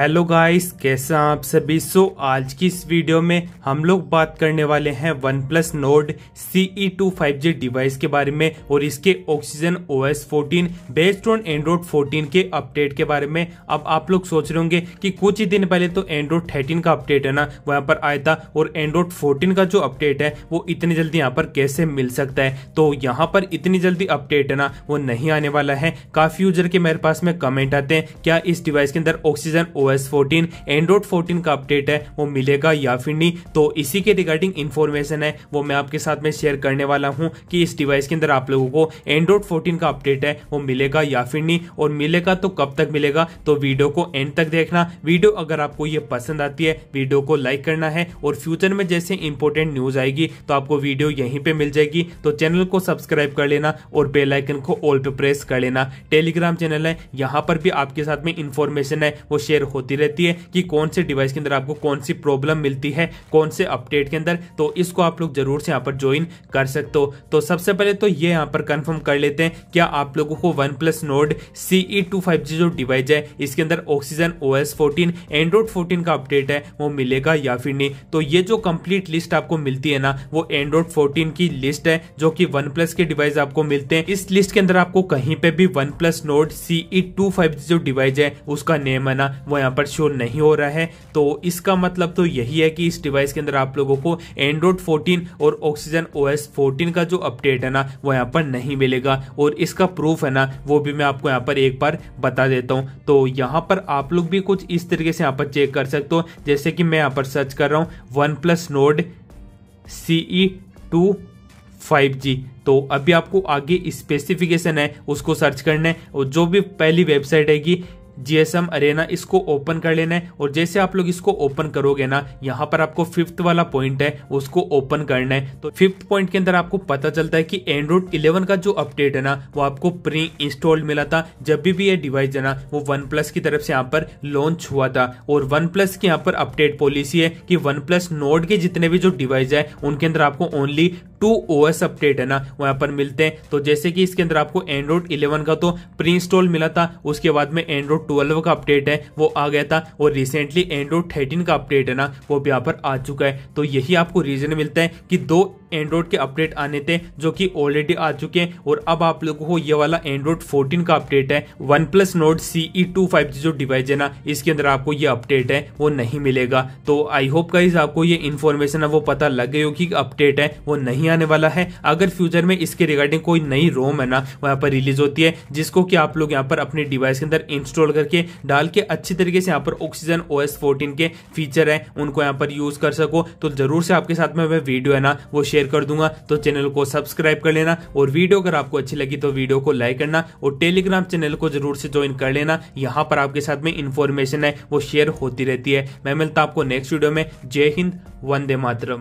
hello guys कैसा आप सभी सो आज की इस वीडियो में हम लोग बात करने वाले हैं OnePlus Nord C E two five G device के बारे में और इसके Oxygen O S fourteen based on Android fourteen के अपडेट के बारे में अब आप लोग सोच रहे होंगे कि कुछ ही दिन पहले तो एंड्रॉयड थर्टीन का अपडेट है ना वहाँ पर आया था और एंड्रॉयड फोर्टीन का जो अपडेट है वो इतनी जल्दी यहाँ पर कैसे मिल सकता है तो यहाँ पर इतनी जल्दी अपडेट है ना वो नहीं आने वाला है काफी यूजर के मेरे पास में कमेंट आते हैं क्या इस डिवाइस के अंदर Oxygen O S fourteen Android fourteen का अपडेट है वो मिलेगा या फिर नहीं तो इसी के रिगार्डिंग इन्फॉर्मेशन है वो मैं आपके साथ में शेयर करने वाला हूँ कि इस डिवाइस के अंदर आप लोगों को एंड्रॉइड फोर्टीन का अपडेट है वो मिलेगा या फिर नहीं और मिलेगा तो कब तक मिलेगा तो वीडियो को एंड तक देखना वीडियो अगर आपको ये पसंद आती है वीडियो को लाइक करना है और फ्यूचर में जैसे इंपॉर्टेंट न्यूज आएगी तो आपको वीडियो यहीं पे मिल जाएगी तो चैनल को सब्सक्राइब कर लेना और बेल आइकन को ऑल पे प्रेस कर लेना टेलीग्राम चैनल है यहां पर भी आपके साथ में इंफॉर्मेशन है वो शेयर होती रहती है कि कौन से डिवाइस के अंदर आपको कौन सी प्रॉब्लम मिलती है कौन से अपडेट के अंदर तो इसको आप लोग जरूर से यहाँ पर ज्वाइन कर सकते हो तो सबसे पहले तो ये यहाँ पर कंफर्म कर लेते हैं क्या आप लोगों को OnePlus Note CE two five G जो डिवाइस है इसके अंदर Oxygen O S fourteen Android fourteen का अपडेट है वो मिलेगा या फिर नहीं तो ये जो कंप्लीट लिस्ट आपको मिलती है ना वो एंड्रॉइड फोर्टीन की लिस्ट है जो कि वन प्लस के डिवाइस आपको मिलते हैं इस लिस्ट के अंदर आपको कहीं पे भी OnePlus Note CE two five जो डिवाइस है उसका नेम है ना वो यहाँ पर शो नहीं हो रहा है तो इसका मतलब तो यही है कि इस डिवाइस के अंदर आप लोगों को एंड्रॉइड 14 और ऑक्सीजन ओएस 14 का जो अपडेट है ना वो यहाँ पर नहीं मिलेगा और इसका प्रूफ है ना वो भी मैं आपको यहाँ पर एक बार बता देता हूँ तो यहाँ पर आप लोग भी कुछ इस तरीके से यहाँ पर चेक कर सकते हो जैसे कि मैं यहाँ पर सर्च कर रहा हूँ OnePlus Nord CE two five G तो अभी आपको आगे स्पेसिफिकेशन है उसको सर्च करना है और जो भी पहली वेबसाइट आएगी जीएसएम अरेना इसको ओपन कर लेना है और जैसे आप लोग इसको ओपन करोगे ना यहाँ पर आपको फिफ्थ वाला पॉइंट है उसको ओपन करना है तो फिफ्थ पॉइंट के अंदर आपको पता चलता है कि एंड्रॉइड 11 का जो अपडेट है ना वो आपको प्री इंस्टॉल्ड मिला था जब भी भी ये डिवाइस है ना वो वन प्लस की तरफ से यहाँ पर लॉन्च हुआ था और वन प्लस के यहाँ पर अपडेट पॉलिसी है कि वन प्लस नोट के जितने भी जो डिवाइस है उनके अंदर आपको ओनली टू ओ अपडेट है ना वहां पर मिलते हैं तो जैसे कि इसके अंदर आपको एंड्रॉइड इलेवन का तो प्री इंस्टॉल मिला था उसके बाद में एंड्रॉइड ट्वेल्व का अपडेट है वो आ गया था और रिसेंटली एंड्रॉइड थर्टीन का अपडेट है ना वो भी यहाँ पर आ चुका है तो यही आपको रीजन मिलता है कि दो एंड्रॉइड के अपडेट आने थे जो कि ऑलरेडी आ चुके हैं और अब आप लोगों को ये वाला एंड्रॉइड 14 का अपडेट है OnePlus Note CE two five जो डिवाइस है ना इसके अंदर आपको ये अपडेट है वो नहीं मिलेगा तो आई होप का आपको ये इन्फॉर्मेशन है वो पता लग गई होगी अपडेट है वो नहीं आने वाला है अगर फ्यूचर में इसके रिगार्डिंग कोई नई रोम है ना वहाँ पर रिलीज होती है जिसको कि आप लोग यहाँ पर अपने डिवाइस के अंदर इंस्टॉल करके डाल के अच्छी तरीके से यहाँ पर ऑक्सीजन ओ एस के फीचर है उनको यहाँ पर यूज कर सको तो जरूर से आपके साथ में वह वीडियो है ना वो शेयर शेयर कर दूंगा तो चैनल को सब्सक्राइब कर लेना और वीडियो अगर आपको अच्छी लगी तो वीडियो को लाइक करना और टेलीग्राम चैनल को जरूर से ज्वाइन कर लेना यहाँ पर आपके साथ में इंफॉर्मेशन है वो शेयर होती रहती है मैं मिलता आपको नेक्स्ट वीडियो में जय हिंद वंदे मातरम